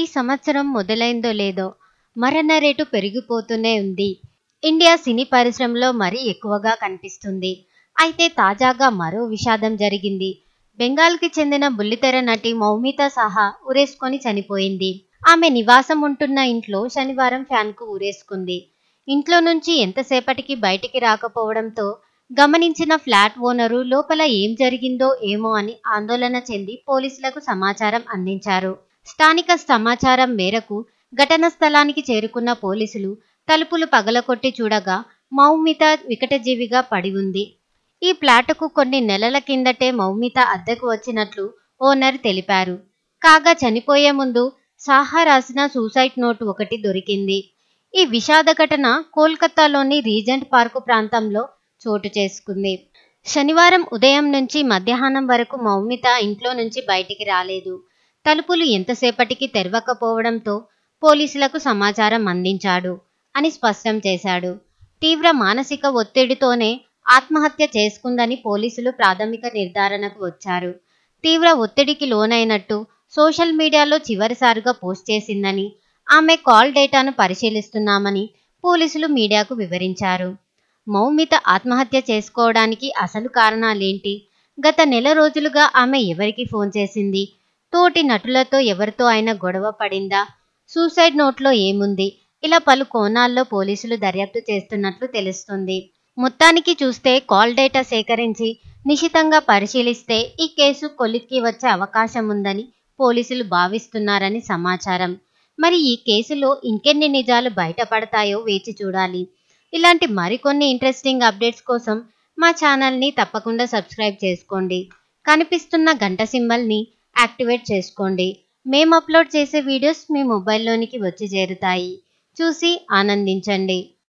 ఈ సంవత్సరం మొదలైందో లేదో మరణ రేటు పెరిగిపోతూనే ఉంది ఇండియా సినీ పరిశ్రమలో మరీ ఎక్కువగా కనిపిస్తుంది అయితే తాజాగా మరో విషాదం జరిగింది బెంగాల్కి చెందిన బుల్లితెర నటి మౌమిత సహా ఉరేసుకొని చనిపోయింది ఆమె నివాసం ఉంటున్న ఇంట్లో శనివారం ఫ్యాన్కు ఊరేసుకుంది ఇంట్లో నుంచి ఎంతసేపటికి బయటికి రాకపోవడంతో గమనించిన ఫ్లాట్ ఓనరు లోపల ఏం జరిగిందో ఏమో అని ఆందోళన చెంది పోలీసులకు సమాచారం అందించారు స్థానిక సమాచారం మేరకు ఘటన స్థలానికి చేరుకున్న పోలీసులు తలుపులు పగలకొట్టి చూడగా మౌమిత వికటజీవిగా పడి ఉంది ఈ ప్లాటుకు కొన్ని నెలల కిందటే మౌమిత అద్దెకు వచ్చినట్లు ఓనర్ తెలిపారు కాగా చనిపోయే ముందు సాహా రాసిన సూసైడ్ నోట్ ఒకటి దొరికింది ఈ విషాద ఘటన కోల్కతాలోని రీజెంట్ పార్కు ప్రాంతంలో చోటు చేసుకుంది శనివారం ఉదయం నుంచి మధ్యాహ్నం వరకు మౌమిత ఇంట్లో నుంచి బయటికి రాలేదు తలుపులు ఎంతసేపటికి తెరవకపోవడంతో పోలీసులకు సమాచారం అందించాడు అని స్పష్టం చేశాడు తీవ్ర మానసిక ఒత్తిడితోనే ఆత్మహత్య చేసుకుందని పోలీసులు ప్రాథమిక నిర్ధారణకు వచ్చారు తీవ్ర ఒత్తిడికి లోనైనట్టు సోషల్ మీడియాలో చివరిసారిగా పోస్ట్ చేసిందని ఆమె కాల్ డేటాను పరిశీలిస్తున్నామని పోలీసులు మీడియాకు వివరించారు మౌమిత ఆత్మహత్య చేసుకోవడానికి అసలు కారణాలేంటి గత నెల రోజులుగా ఆమె ఎవరికి ఫోన్ చేసింది తోటి నటులతో ఎవరితో ఆయన గొడవ పడిందా సూసైడ్ నోట్లో ఏముంది ఇలా పలు కోణాల్లో పోలీసులు దర్యాప్తు చేస్తున్నట్లు తెలుస్తుంది మొత్తానికి చూస్తే కాల్ డేటా సేకరించి నిశితంగా పరిశీలిస్తే ఈ కేసు కొలిక్కి వచ్చే అవకాశం ఉందని పోలీసులు భావిస్తున్నారని సమాచారం మరి ఈ కేసులో ఇంకెన్ని నిజాలు బయటపడతాయో వేచి చూడాలి ఇలాంటి మరికొన్ని ఇంట్రెస్టింగ్ అప్డేట్స్ కోసం మా ఛానల్ని తప్పకుండా సబ్స్క్రైబ్ చేసుకోండి కనిపిస్తున్న గంట సింబల్ని యాక్టివేట్ చేసుకోండి మేము అప్లోడ్ చేసే వీడియోస్ మీ మొబైల్లోనికి వచ్చి చేరుతాయి చూసి ఆనందించండి